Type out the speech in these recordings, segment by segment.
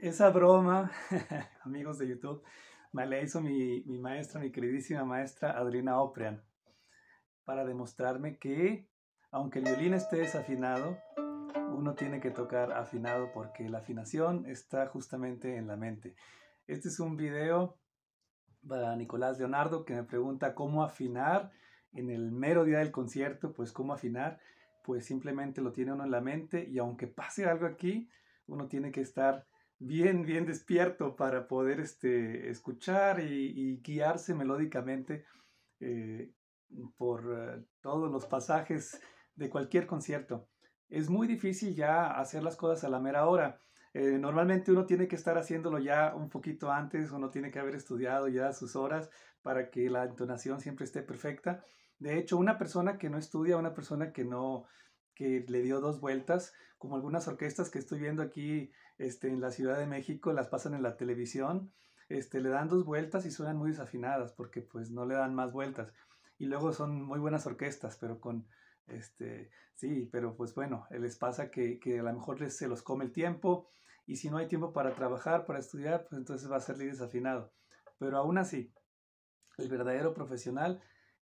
esa broma, amigos de YouTube, me la hizo mi, maestra, mi queridísima maestra Adriana Oprean, para demostrarme que aunque el violín esté desafinado, uno tiene que tocar afinado porque la afinación está justamente en la mente. Este es un video para Nicolás Leonardo que me pregunta cómo afinar en el mero día del concierto, pues cómo afinar, pues simplemente lo tiene uno en la mente y aunque pase algo aquí, uno tiene que estar bien, bien despierto para poder este, escuchar y, guiarse melódicamente eh, por eh, todos los pasajes de cualquier concierto. Es muy difícil ya hacer las cosas a la mera hora. Eh, normalmente uno tiene que estar haciéndolo ya un poquito antes, uno tiene que haber estudiado ya sus horas para que la entonación siempre esté perfecta. De hecho, una persona que no estudia, una persona que no que le dio dos vueltas, como algunas orquestas que estoy viendo aquí este, en la Ciudad de México, las pasan en la televisión, este, le dan dos vueltas y suenan muy desafinadas porque pues no le dan más vueltas. Y luego son muy buenas orquestas, pero con, este, sí, pero pues bueno, les pasa que, que a lo mejor se los come el tiempo y si no hay tiempo para trabajar, para estudiar, pues entonces va a ser desafinado. Pero aún así, el verdadero profesional,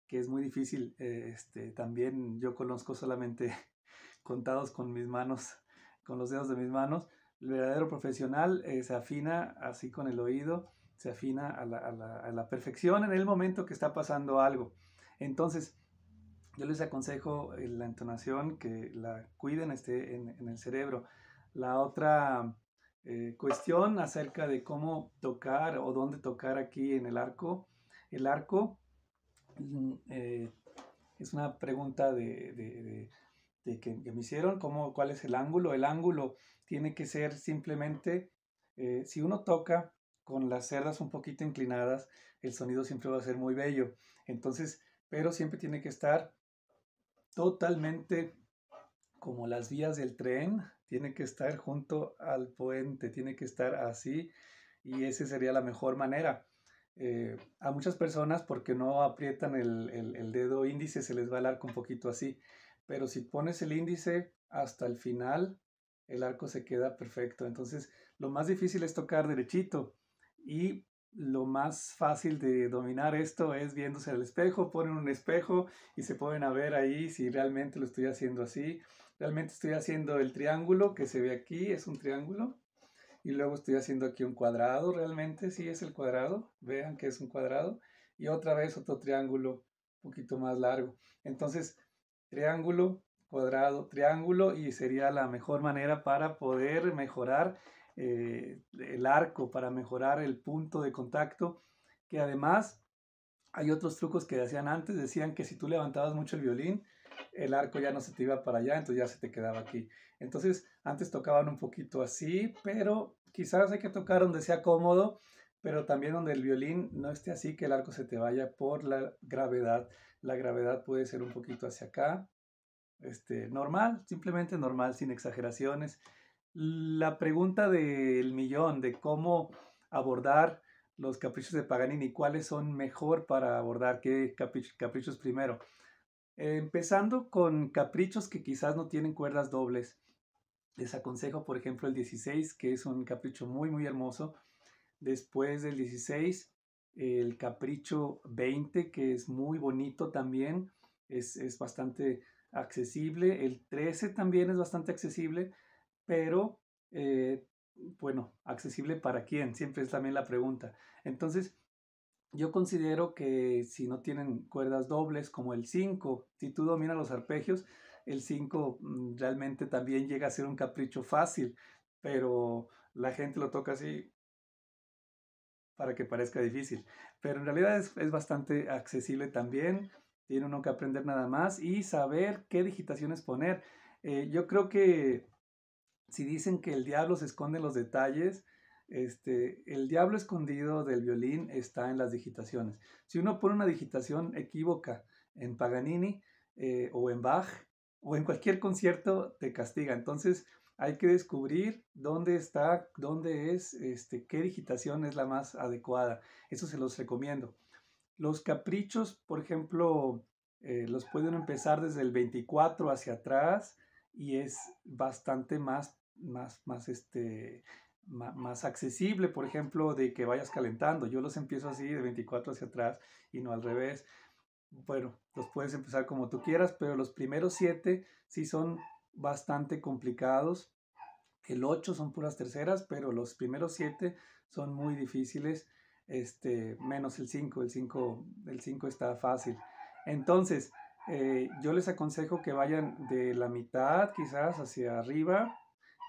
que es muy difícil, eh, este, también yo conozco solamente contados con mis manos, con los dedos de mis manos. El verdadero profesional eh, se afina así con el oído, se afina a la, perfección en el momento que está pasando algo. Entonces, yo les aconsejo eh, la entonación, que la cuiden esté en, el cerebro. La otra eh, cuestión acerca de cómo tocar o dónde tocar aquí en el arco. El arco mm, es una pregunta de de que, me hicieron, cómo, cuál es el ángulo. El ángulo tiene que ser simplemente, eh, si uno toca con las cerdas un poquito inclinadas, el sonido siempre va a ser muy bello. Entonces, pero siempre tiene que estar totalmente como las vías del tren, tiene que estar junto al puente, tiene que estar así y esa sería la mejor manera. Eh, a muchas personas porque no aprietan el, dedo índice se les va a arco un poquito así pero si pones el índice hasta el final, el arco se queda perfecto. Entonces, lo más difícil es tocar derechito y lo más fácil de dominar esto es viéndose al espejo, ponen un espejo y se pueden ver ahí si realmente lo estoy haciendo así. Realmente estoy haciendo el triángulo que se ve aquí, es un triángulo. Y luego estoy haciendo aquí un cuadrado, realmente sí es el cuadrado, vean que es un cuadrado. Y otra vez otro triángulo un poquito más largo. Entonces, triángulo, cuadrado, triángulo y sería la mejor manera para poder mejorar eh, el arco, para mejorar el punto de contacto, que además hay otros trucos que decían antes, decían que si tú levantabas mucho el violín, el arco ya no se te iba para allá, entonces ya se te quedaba aquí. Entonces, antes tocaban un poquito así, pero quizás hay que tocar donde sea cómodo, pero también donde el violín no esté así, que el arco se te vaya por la gravedad la gravedad puede ser un poquito hacia acá. Este, normal, simplemente normal, sin exageraciones. La pregunta del millón de cómo abordar los caprichos de Paganini, cuáles son mejor para abordar, qué caprichos primero. Eh, empezando con caprichos que quizás no tienen cuerdas dobles. Les aconsejo, por ejemplo, el 16, que es un capricho muy, muy hermoso. Después del 16, el Capricho 20, que es muy bonito también, es, bastante accesible. El 13 también es bastante accesible, pero eh, bueno, accesible para quién, siempre es también la pregunta. Entonces, yo considero que si no tienen cuerdas dobles como el 5, si tú dominas los arpegios, el 5 mm, realmente también llega a ser un capricho fácil, pero la gente lo toca así para que parezca difícil. Pero en realidad es, bastante accesible también. Tiene uno que aprender nada más y saber qué digitaciones poner. Eh, yo creo que si dicen que el diablo se esconde en los detalles, este, el diablo escondido del violín está en las digitaciones. Si uno pone una digitación equívoca en Paganini eh, o en Bach o en cualquier concierto, te castiga. Entonces, hay que descubrir dónde está, dónde es, este, qué digitación es la más adecuada. Eso se los recomiendo. Los caprichos, por ejemplo, eh, los pueden empezar desde el 24 hacia atrás y es bastante más, más, más, este, más, accesible, por ejemplo, de que vayas calentando. Yo los empiezo así, de 24 hacia atrás y no al revés bueno, los puedes empezar como tú quieras, pero los primeros siete sí son bastante complicados. El 8 son puras terceras, pero los primeros 7 son muy difíciles, este, menos el 5, el 5, el 5 está fácil. Entonces, eh, yo les aconsejo que vayan de la mitad quizás hacia arriba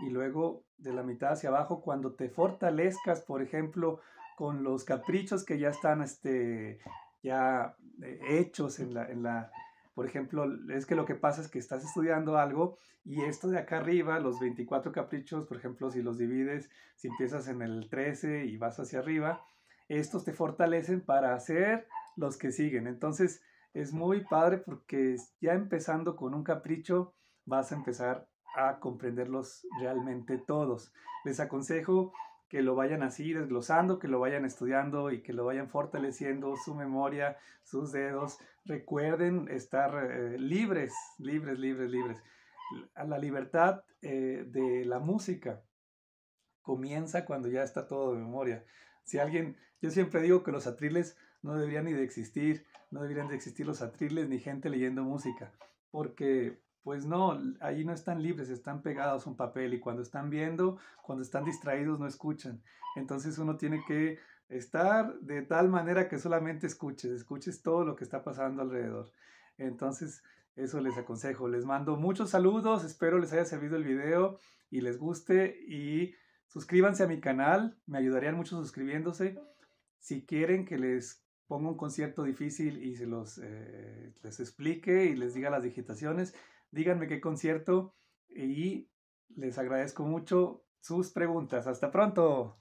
y luego de la mitad hacia abajo cuando te fortalezcas, por ejemplo, con los caprichos que ya están este, ya eh, hechos en la, en la por ejemplo, es que lo que pasa es que estás estudiando algo y esto de acá arriba, los 24 caprichos, por ejemplo, si los divides, si empiezas en el 13 y vas hacia arriba, estos te fortalecen para hacer los que siguen. Entonces, es muy padre porque ya empezando con un capricho, vas a empezar a comprenderlos realmente todos. Les aconsejo que lo vayan así desglosando, que lo vayan estudiando y que lo vayan fortaleciendo su memoria, sus dedos. Recuerden estar eh, libres, libres, libres, libres. La libertad eh, de la música comienza cuando ya está todo de memoria. Si alguien, yo siempre digo que los atriles no deberían ni de existir, no deberían de existir los atriles ni gente leyendo música, porque pues no, allí no están libres, están pegados a un papel y cuando están viendo, cuando están distraídos no escuchan. Entonces uno tiene que estar de tal manera que solamente escuches, escuches todo lo que está pasando alrededor. Entonces eso les aconsejo. Les mando muchos saludos, espero les haya servido el video y les guste y suscríbanse a mi canal, me ayudarían mucho suscribiéndose. Si quieren que les ponga un concierto difícil y se los eh, les explique y les diga las digitaciones, díganme qué concierto y les agradezco mucho sus preguntas. Hasta pronto.